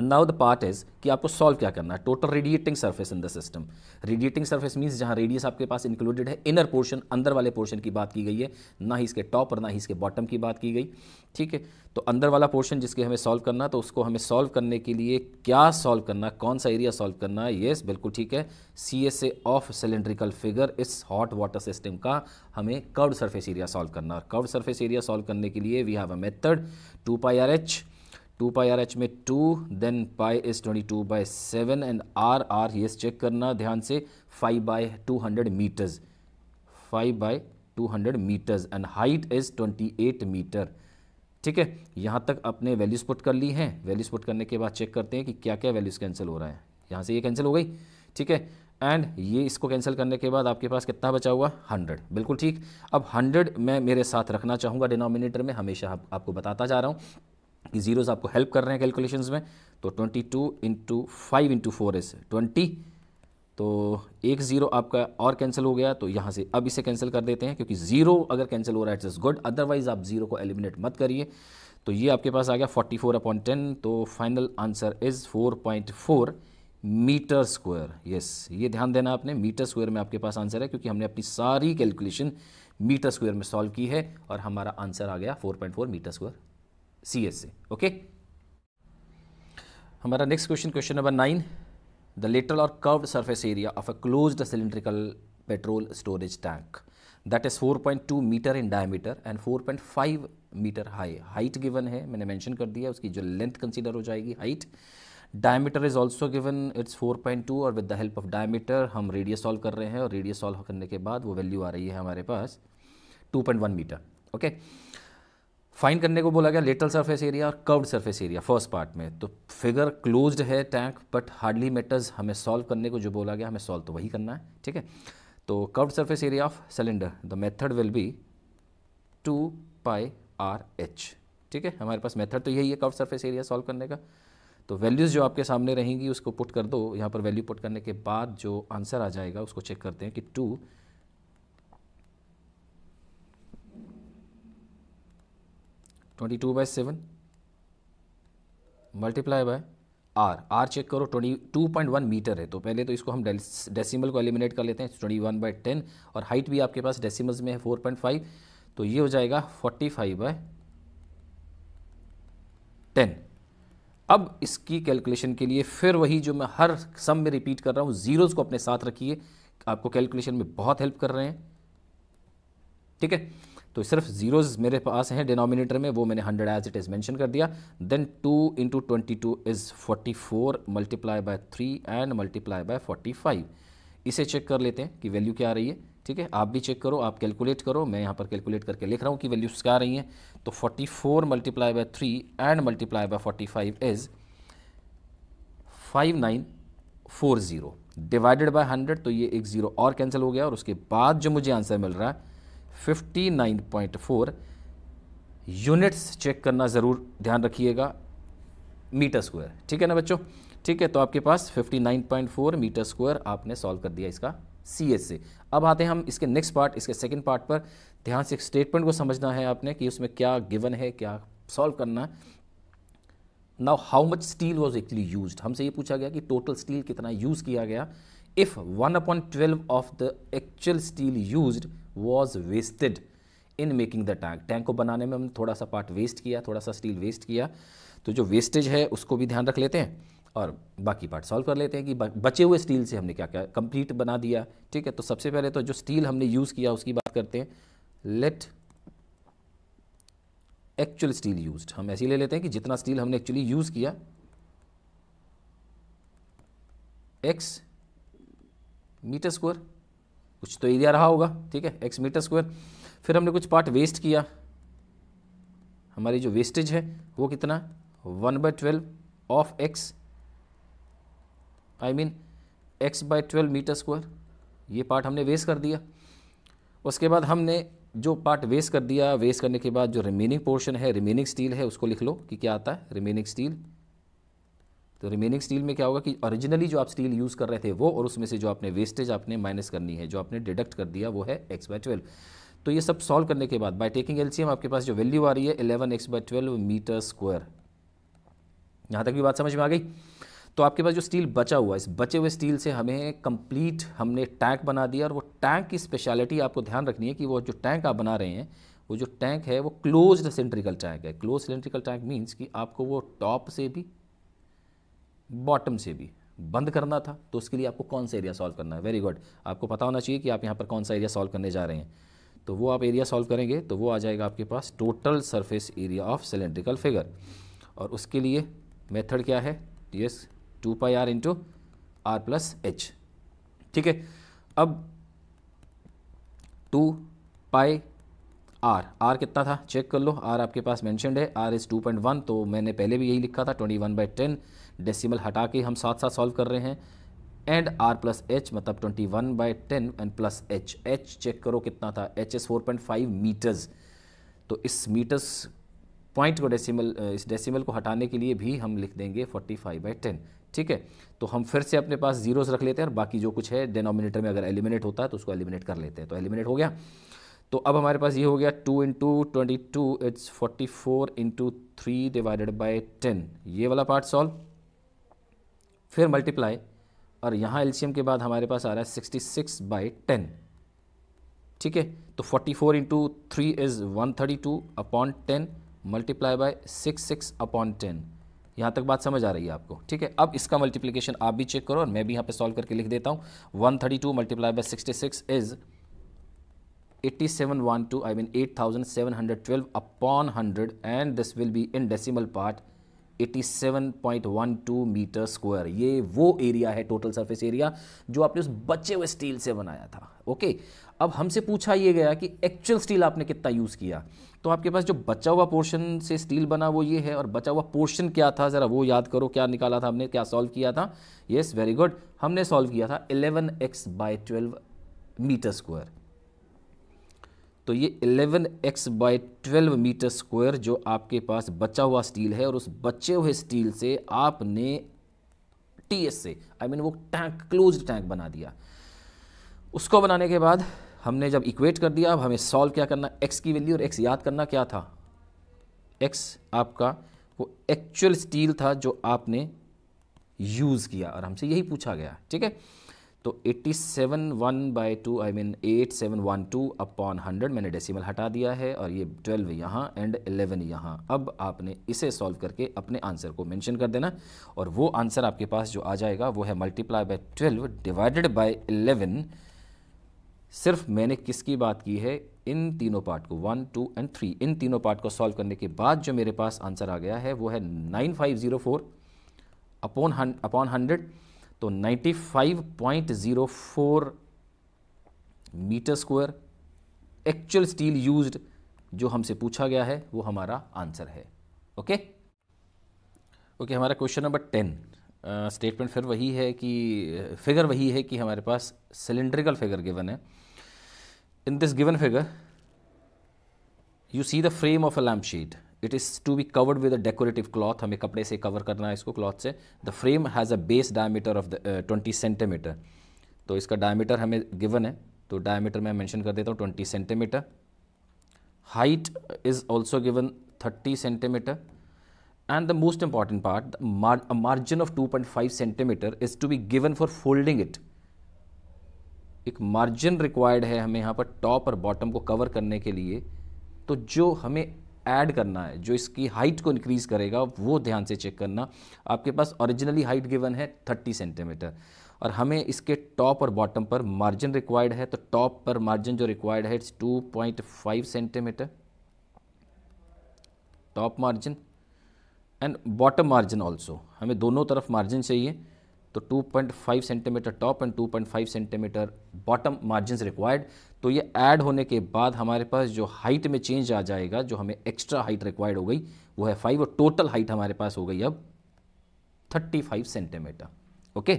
नाउ द पार्ट इज कि आपको सॉल्व क्या करना है total radiating surface in the system radiating surface means जहाँ रेडियस आपके पास इंक्लूडेड है इनर पोर्शन अंदर वाले पोर्शन की बात की गई है ना ही इसके टॉप और ना ही इसके बॉटम की बात की गई ठीक है तो अंदर वाला पोर्शन जिसके हमें सॉल्व करना तो उसको हमें सॉल्व करने के लिए क्या सॉल्व करना कौन सा एरिया सॉल्व करना है येस बिल्कुल ठीक है C S A of cylindrical figure इस हॉट वाटर सिस्टम का हमें कर्व सर्फेस एरिया सॉल्व करना और कर्व सर्फेस एरिया सॉल्व करने के लिए we have a method two pi are h two pi are h में two then pi is twenty two by seven and r r ये check करना ध्यान से five by two hundred metres five by two hundred metres and height is twenty eight metre ठीक है यहाँ तक अपने वैल्यूज़ पुट कर ली हैं वैल्यूज़ पुट करने के बाद चेक करते हैं कि क्या क्या वैल्यूज़ कैंसिल हो रहा है यहाँ से ये कैंसिल हो गई ठीक है एंड ये इसको कैंसिल करने के बाद आपके पास कितना बचा हुआ हंड्रेड बिल्कुल ठीक अब हंड्रेड मैं मेरे साथ रखना चाहूँगा डिनोमिनेटर में हमेशा आप, आपको बताता जा रहा हूँ कि जीरोज़ आपको हेल्प कर रहे हैं कैलकुलेशंस में तो twenty two into five into four is twenty तो एक ज़ीरो आपका और कैंसिल हो गया तो यहाँ से अब इसे कैंसिल कर देते हैं क्योंकि ज़ीरो अगर कैंसिल हो रहा है इट्स गुड अदरवाइज़ आप ज़ीरो को एलिमिनेट मत करिए तो ये आपके पास आ गया फोर्टी फोर अपॉन टेन तो final answer is four point four metre square yes ये ध्यान देना आपने मीटर स्क्वायर में आपके पास आंसर है क्योंकि हमने अपनी सारी कैलकुलेशन मीटर स्क्वायर में सॉल्व की है और हमारा आंसर आ गया 4.4 मीटर स्क्वायर सी एस से ओके हमारा next question question number nine the lateral और curved surface area of a close cylindrical petrol storage tank that is 4.2 metre in diameter and 4.5 metre high height given है मैंने mention कर दिया उसकी जो length consider हो जाएगी height diameter is also given it's 4.2 और with the help of diameter हम रेडियस सॉल्व कर रहे हैं और रेडियस सॉल्व करने के बाद वो वैल्यू आ रही है हमारे पास 2.1 मीटर ओके okay? फाइन करने को बोला गया लेटल सरफेस एरिया और curved surface area first part में तो फिगर क्लोज्ड है टैंक बट हार्डली मैटर्स हमें सॉल्व करने को जो बोला गया हमें सॉल्व तो वही करना है ठीक है तो curved surface area of cylinder the method will be two pi are h ठीक है हमारे पास मेथड तो यही है कर्व सरफेस एरिया सॉल्व करने का तो वैल्यूज़ जो आपके सामने रहेंगी उसको पुट कर दो यहाँ पर वैल्यू पुट करने के बाद जो आंसर आ जाएगा उसको चेक करते हैं कि two twenty two by seven multiply by r r check करो twenty two point one metre है तो पहले तो इसको हम डेसिमल को एलिमिनेट कर लेते हैं ट्वेंटी वन बाई टेन और हाइट भी आपके पास डेसिमल्स में है फोर पॉइंट फाइव तो ये हो जाएगा फोर्टी फाइव बाय टेन अब इसकी कैलकुलेशन के लिए फिर वही जो मैं हर सम में रिपीट कर रहा हूँ ज़ीरोज़ को अपने साथ रखिए आपको कैलकुलेशन में बहुत हेल्प कर रहे हैं ठीक है तो सिर्फ जीरोज मेरे पास हैं डिनोमिनेटर में वो मैंने hundred as it is mention कर दिया then two into twenty two is forty four multiply by three and multiply by forty five इसे चेक कर लेते हैं कि वैल्यू क्या आ रही है ठीक है आप भी चेक करो आप कैलकुलेट करो मैं यहाँ पर कैलकुलेट करके लिख रहा हूँ कि वैल्यूज़ क्या आ रही हैं तो forty four multiply by three and multiply by forty five is five nine four zero divided by hundred तो ये एक ज़ीरो और कैंसिल हो गया और उसके बाद जो मुझे आंसर मिल रहा है 59.4 यूनिट्स चेक करना ज़रूर ध्यान रखिएगा मीटर स्क्वायर ठीक है ना बच्चों ठीक है तो आपके पास 59.4 मीटर स्क्वायर आपने सॉल्व कर दिया इसका सी एस से अब आते हैं हम इसके नेक्स्ट पार्ट इसके सेकंड पार्ट पर ध्यान से एक स्टेटमेंट को समझना है आपने कि उसमें क्या गिवन है क्या सॉल्व करना है now how much steel was actually use हमसे ये पूछा गया कि टोटल स्टील कितना यूज़ किया गया if one upon twelve of the actual steel use was wasted in making the tank tank को बनाने में हम थोड़ा सा पार्ट वेस्ट किया थोड़ा सा स्टील वेस्ट किया तो जो वेस्टेज है उसको भी ध्यान रख लेते हैं और बाकी पार्ट सॉल्व कर लेते हैं कि बचे हुए स्टील से हमने क्या क्या कंप्लीट बना दिया ठीक है तो सबसे पहले तो जो स्टील हमने यूज़ किया उसकी बात करते हैं लेट एक्चुअल स्टील यूज हम ऐसे ले लेते हैं कि जितना स्टील हमने एक्चुअली यूज़ किया एक्स मीटर स्क्वायर कुछ तो एरिया रहा होगा ठीक है एक्स मीटर स्क्वायर फिर हमने कुछ पार्ट वेस्ट किया हमारी जो वेस्टेज है वो कितना one by twelve of x I mean x by twelve metre square ये पार्ट हमने वेस्ट कर दिया उसके बाद हमने जो पार्ट वेस्ट कर दिया वेस्ट करने के बाद जो रिमेनिंग पोर्शन है रिमेनिंग स्टील है उसको लिख लो कि क्या आता है रिमेनिंग स्टील तो रिमेनिंग स्टील में क्या होगा कि ओरिजिनली जो आप स्टील यूज़ कर रहे थे वो और उसमें से जो आपने वेस्टेज आपने माइनस करनी है जो आपने डिडक्ट कर दिया वो है एक्स बाय ट्वेल्व तो ये सब सॉल्व करने के बाद बाय टेकिंग एलसीएम आपके पास जो वैल्यू आ रही है eleven x by twelve metre square यहाँ तक भी बात समझ में आ गई तो आपके पास जो स्टील बचा हुआ है इस बचे हुए स्टील से हमें कंप्लीट हमने टैंक बना दिया और वो टैंक की स्पेशलिटी आपको ध्यान रखनी है कि वो जो टैंक आप बना रहे हैं वो जो टैंक है वो क्लोज्ड सिलेंड्रिकल टैंक है क्लोज सिलेंड्रिकल टैंक मीन्स कि आपको वो टॉप से भी बॉटम से भी बंद करना था तो उसके लिए आपको कौन सा एरिया सॉल्व करना है वेरी गुड आपको पता होना चाहिए कि आप यहाँ पर कौन सा एरिया सॉल्व करने जा रहे हैं तो वो आप एरिया सॉल्व करेंगे तो वो आ जाएगा आपके पास total surface area of cylindrical figure और उसके लिए मेथड क्या है yes two pi r into r plus h ठीक है अब टू पाई आर आर कितना था चेक कर लो आर आपके पास मैंशनड है r is two point one तो मैंने पहले भी यही लिखा था twenty one by ten decimal हटा के हम साथ साथ सॉल्व कर रहे हैं एंड आर प्लस एच मतलब twenty one by ten and plus h h check करो कितना था h is four point five metres तो इस मीटर्स पॉइंट को डेसिमल इस डेसिमल को हटाने के लिए भी हम लिख देंगे फोर्टी फाइव बाई टेन ठीक है तो हम फिर से अपने पास जीरोस रख लेते हैं और बाकी जो कुछ है डेनोमिनेटर में अगर एलिमिनेट होता है तो उसको एलिमिनेट कर लेते हैं तो एलिमिनेट हो गया तो अब हमारे पास ये हो गया two into twenty two it's forty four into three divided by ten ये वाला पार्ट सॉल्व फिर मल्टीप्लाई और यहाँ एल्शियम के बाद हमारे पास आ रहा है सिक्सटी सिक्स बाई टेन ठीक है तो forty four into three is one thirty two upon ten multiply by six six upon ten यहाँ तक बात समझ आ रही है आपको ठीक है अब इसका मल्टीप्लिकेशन आप भी चेक करो और मैं भी यहाँ पे सॉल्व करके लिख देता हूँ one thirty two multiply by sixty six is eighty seven one two I mean eight thousand seven hundred twelve upon hundred and this will be in decimal part 87.12 metre square ये वो area है total surface area जो आपने उस बचे हुए steel से बनाया था ओके अब हमसे पूछा ये गया कि एक्चुअल स्टील आपने कितना यूज़ किया तो आपके पास जो बचा हुआ पोर्शन से स्टील बना वो ये है और बचा हुआ पोर्शन क्या था ज़रा वो याद करो क्या निकाला था हमने क्या सॉल्व किया था येस वेरी गुड हमने सॉल्व किया था eleven x by metre square तो ये 11 x by twelve metre square जो आपके पास बचा हुआ स्टील है और उस बचे हुए स्टील से आपने टी एस से आई I मीन mean वो टैंक क्लोज टैंक बना दिया उसको बनाने के बाद हमने जब इक्वेट कर दिया अब हमें सॉल्व क्या करना एक्स की वैल्यू और एक्स याद करना क्या था एक्स आपका वो एक्चुअल स्टील था जो आपने यूज़ किया और हमसे यही पूछा गया ठीक है तो 87 seven one by two I mean eight seven one two upon hundred मैंने डेसिमल हटा दिया है और ये 12 यहाँ एंड 11 यहाँ अब आपने इसे सॉल्व करके अपने आंसर को मेंशन कर देना और वो आंसर आपके पास जो आ जाएगा वो है मल्टीप्लाई बाय 12 डिवाइडेड बाय 11 सिर्फ मैंने किसकी बात की है इन तीनों पार्ट को वन टू एंड थ्री इन तीनों पार्ट को सॉल्व करने के बाद जो मेरे पास आंसर आ गया है वो है nine five zero four upon upon hundred तो 95.04 metre square actual steel used जो हमसे पूछा गया है वो हमारा आंसर है ओके okay? ओके okay, हमारा क्वेश्चन नंबर टेन स्टेटमेंट फिर वही है कि फिगर वही है कि हमारे पास सिलेंड्रिकल फिगर गिवन है in this given figure you see the frame of a lamp sheet it is to be covered with a decorative cloth हमें कपड़े से कवर करना है इसको क्लॉथ से the frame has a base diameter of the twenty centimetre तो इसका diameter हमें गिवन है तो डायमीटर मैं मेंशन कर देता हूँ twenty centimetre height is also given thirty centimetre and the most important part margin of two point 2.5 centimetre is to be given for folding it एक मार्जिन रिक्वायर्ड है हमें यहाँ पर टॉप और बॉटम को कवर करने के लिए तो जो हमें ऐड करना है जो इसकी हाइट को इंक्रीज़ करेगा वो ध्यान से चेक करना आपके पास ओरिजिनली हाइट गिवन है 30 सेंटीमीटर और हमें इसके टॉप और बॉटम पर मार्जिन रिक्वायर्ड है तो टॉप पर मार्जिन जो रिक्वायर्ड है it's 2.5 centimetre top margin and bottom margin also हमें दोनों तरफ मार्जिन चाहिए तो 2.5 centimetre top and 2.5 centimetre bottom margin required तो ये ऐड होने के बाद हमारे पास जो हाइट में चेंज आ जाएगा जो हमें एक्स्ट्रा हाइट रिक्वायर्ड हो गई वो है फाइव और टोटल हाइट हमारे पास हो गई अब थर्टी फाइव सेंटीमीटर ओके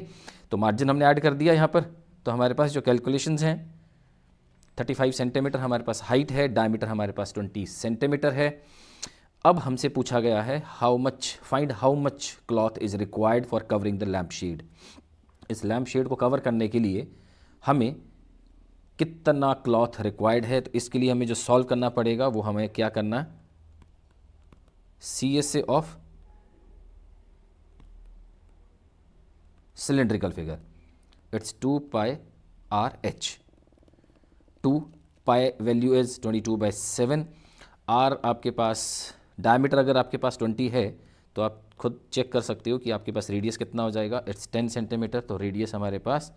तो मार्जिन हमने ऐड कर दिया यहाँ पर तो हमारे पास जो कैलकुलेशंस हैं थर्टी फाइव सेंटीमीटर हमारे पास हाइट है डायमीटर हमारे पास ट्वेंटी सेंटीमीटर है अब हमसे पूछा गया है how much find how much cloth is required for covering the lamp shade इस लैम्प शेड को कवर करने के लिए हमें कितना क्लॉथ रिक्वायर्ड है तो इसके लिए हमें जो सॉल्व करना पड़ेगा वो हमें क्या करना है C S A of cylindrical figure it's two pi are h two pi value is twenty two by seven r आपके पास डायमीटर अगर आपके पास ट्वेंटी है तो आप खुद चेक कर सकते हो कि आपके पास रेडियस कितना हो जाएगा इट्स टेन सेंटीमीटर तो रेडियस हमारे पास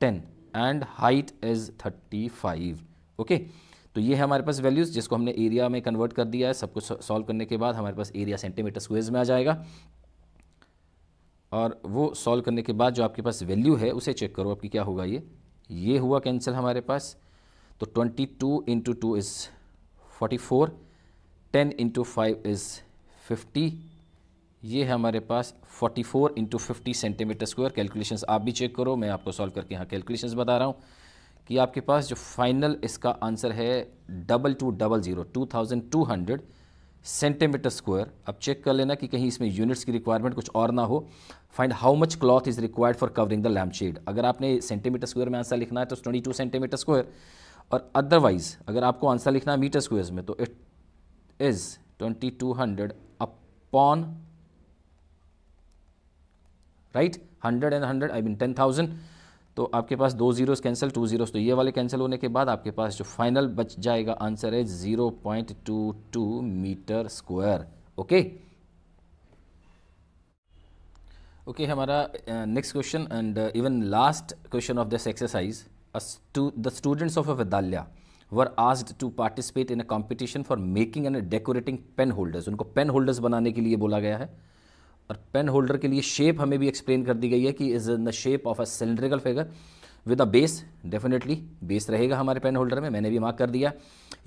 ten and height is thirty five okay तो ये है हमारे पास वैल्यूज़ जिसको हमने एरिया में कन्वर्ट कर दिया है सब कुछ सॉल्व करने के बाद हमारे पास एरिया सेंटीमीटर स्क्वेयर में आ जाएगा और वो सॉल्व करने के बाद जो आपके पास वैल्यू है उसे चेक करो आपकी क्या होगा ये ये हुआ कैंसिल हमारे पास तो twenty two into two is forty four ten into five is fifty ये है हमारे पास 44 four into fifty centimetre square calculation आप भी चेक करो मैं आपको सॉल्व करके यहाँ कैलकुलेशन बता रहा हूँ कि आपके पास जो फाइनल इसका आंसर है double two double zero two thousand two hundred centimetre square अब चेक कर लेना कि कहीं इसमें यूनिट्स की रिक्वायरमेंट कुछ और ना हो find how much cloth is required for covering the lamp shade अगर आपने सेंटीमीटर स्क्वायर में आंसर लिखना है तो ट्वेंटी टू सेंटीमीटर स्क्वायर और अदरवाइज अगर आपको आंसर लिखना है मीटर स्क्वायर में तो it is twenty two hundred upon right hundred and hundred I mean ten thousand तो आपके पास दो जीरोस कैंसिल टू जीरोस तो ये वाले कैंसिल होने के बाद आपके पास जो फाइनल बच जाएगा आंसर है zero point two two metre square okay okay हमारा next question and even last question of this exercise the students of a vidyalaya were asked to participate in a competition for making and decorating pen holders उनको pen holders बनाने के लिए बोला गया है और pen holder के लिए शेप हमें भी एक्सप्लेन कर दी गई है कि is in the shape of a cylindrical figure with a base definitely base रहेगा हमारे पेन होल्डर में मैंने भी मार्क कर दिया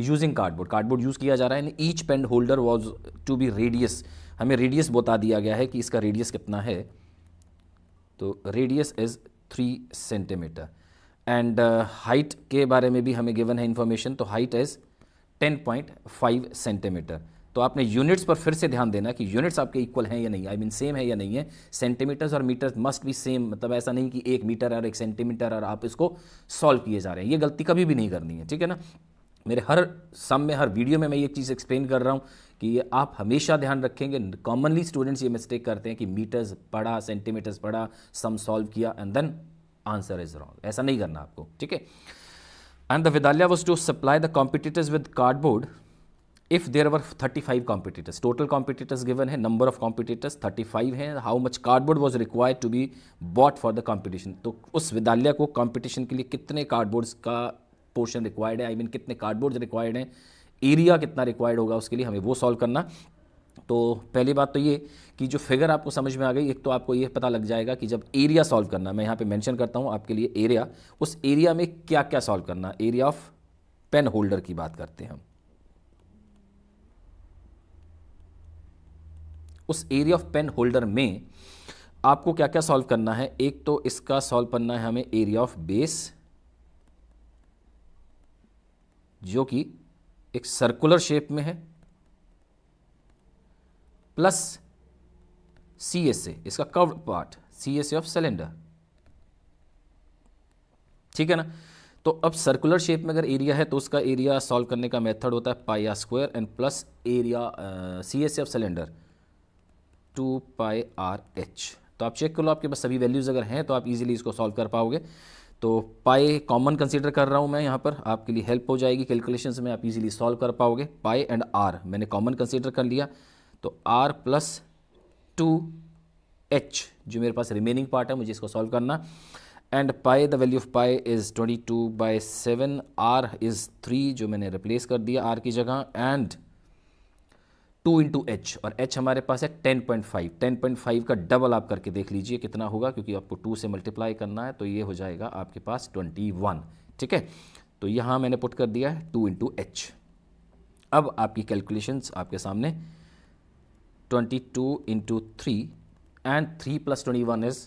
यूजिंग कार्डबोर्ड कार्डबोर्ड यूज़ किया जा रहा है each pen holder was to be radius हमें रेडियस बता दिया गया है कि इसका रेडियस कितना है तो radius is three centimetre and height के बारे में भी हमें गिवन है इन्फॉर्मेशन तो height is ten point five centimetre तो आपने यूनिट्स पर फिर से ध्यान देना कि यूनिट्स आपके इक्वल हैं या नहीं आई मीन सेम है या नहीं है सेंटीमीटर्स और मीटर्स मस्ट भी सेम मतलब ऐसा नहीं कि एक मीटर और एक सेंटीमीटर और आप इसको सॉल्व किए जा रहे हैं ये गलती कभी भी नहीं करनी है ठीक है ना मेरे हर सम में हर वीडियो में मैं ये चीज़ एक्सप्लेन कर रहा हूँ कि ये आप हमेशा ध्यान रखेंगे कॉमनली स्टूडेंट्स ये मिस्टेक करते हैं कि मीटर्स पढ़ा सेंटीमीटर्स पढ़ा सम सॉल्व किया and then answer is wrong ऐसा नहीं करना आपको ठीक है and the vidyalaya was to supply the competitors with cardboard if there were five competitors total competitors given है नंबर ऑफ कॉम्पिटिटर्स फाइव है how much cardboard was required to be bought for the competition तो उस विद्यालय को competition के लिए कितने cardboards का पोर्शन रिक्वायर्ड है आई I मीन mean, कितने कार्डबोर्ड रिक्वायर्ड हैं एरिया कितना रिक्वायर्ड होगा उसके लिए हमें वो सॉल्व करना तो पहली बात तो ये कि जो फिगर आपको समझ में आ गई एक तो आपको ये पता लग जाएगा कि जब एरिया सॉल्व करना मैं यहाँ पे मेंशन करता हूँ आपके लिए एरिया उस एरिया में क्या क्या सॉल्व करना एरिया ऑफ पेन होल्डर की बात करते हैं हम उस एरिया ऑफ पेन होल्डर में आपको क्या क्या सॉल्व करना है एक तो इसका सॉल्व करना है हमें एरिया ऑफ बेस जो कि एक सर्कुलर शेप में है प्लस सी एस ए इसका कव part C S A of cylinder ठीक है ना तो अब सर्कुलर शेप में अगर एरिया है तो उसका एरिया सॉल्व करने का मेथड होता है पाया square and plus area C S A of cylinder two pi are h तो आप चेक कर लो आपके पास सभी वैल्यूज़ अगर हैं तो आप इजीली इसको सॉल्व कर पाओगे तो पाई कॉमन कंसीडर कर रहा हूँ मैं यहाँ पर आपके लिए हेल्प हो जाएगी कैलकुलेशन में आप इजीली सॉल्व कर पाओगे पाई एंड आर मैंने कॉमन कंसीडर कर लिया तो आर प्लस टू एच जो मेरे पास रिमेनिंग पार्ट है मुझे इसको सॉल्व करना and pi the value of pi is twenty two by seven r is three जो मैंने रिप्लेस कर दिया आर की जगह एंड टू इंटू एच और एच हमारे पास है ten point five ten point five का डबल आप करके देख लीजिए कितना होगा क्योंकि आपको टू से मल्टीप्लाई करना है तो ये हो जाएगा आपके पास ट्वेंटी वन ठीक है तो यहाँ मैंने पुट कर दिया है टू इंटू एच अब आपकी कैलकुलेशंस आपके सामने twenty two into three and three plus twenty one is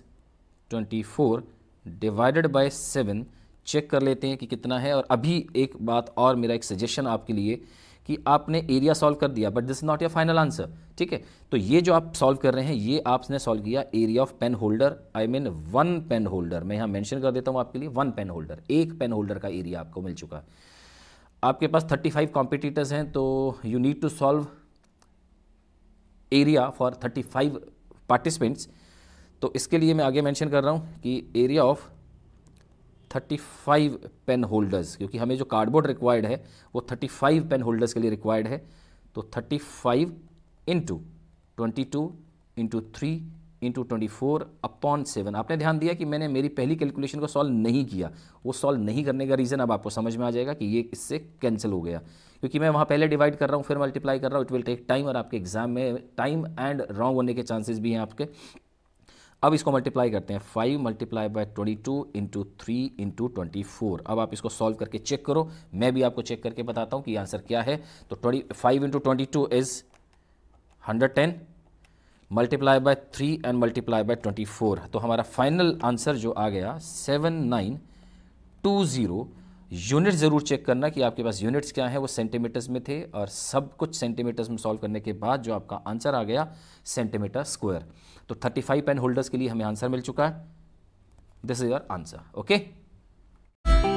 twenty four divided by seven check कर लेते हैं कि कितना है और अभी एक बात और मेरा एक सजेशन आपके लिए कि आपने एरिया सॉल्व कर दिया but this is not your final answer ठीक है तो ये जो आप सॉल्व कर रहे हैं ये आपने सॉल्व किया area of pen holder I mean one pen holder मैं यहां मेंशन कर देता हूं आपके लिए वन पेन होल्डर एक पेन होल्डर का एरिया आपको मिल चुका है आपके पास थर्टी फाइव कॉम्पिटिटर्स हैं तो you need to solve area for thirty five participants तो इसके लिए मैं आगे मेंशन कर रहा हूं कि एरिया ऑफ 35 पेन होल्डर्स क्योंकि हमें जो कार्डबोर्ड रिक्वायर्ड है वो 35 पेन होल्डर्स के लिए रिक्वायर्ड है तो 35 five into twenty two into three into twenty four upon seven आपने ध्यान दिया कि मैंने मेरी पहली कैलकुलेशन को सॉल्व नहीं किया वो सॉल्व नहीं करने का रीज़न अब आपको समझ में आ जाएगा कि ये इससे कैंसिल हो गया क्योंकि मैं वहाँ पहले डिवाइड कर रहा हूँ फिर मल्टीप्लाई कर रहा हूँ इट विल टेक टाइम और आपके एग्जाम में टाइम एंड रॉन्ग होने के चांसेस भी हैं आपके अब इसको मल्टीप्लाई करते हैं five multiply by twenty two into three into twenty four अब आप इसको सॉल्व करके चेक करो मैं भी आपको चेक करके बताता हूँ कि आंसर क्या है तो twenty five into twenty two is hundred ten multiply by three and multiply by twenty four तो हमारा फाइनल आंसर जो आ गया seven nine two zero unit ज़रूर चेक करना कि आपके पास यूनिट्स क्या हैं वो सेंटीमीटर्स में थे और सब कुछ सेंटीमीटर्स में सॉल्व करने के बाद जो आपका आंसर आ गया सेंटीमीटर स्क्वायर तो 35 पेन होल्डर्स के लिए हमें आंसर मिल चुका है this is your answer okay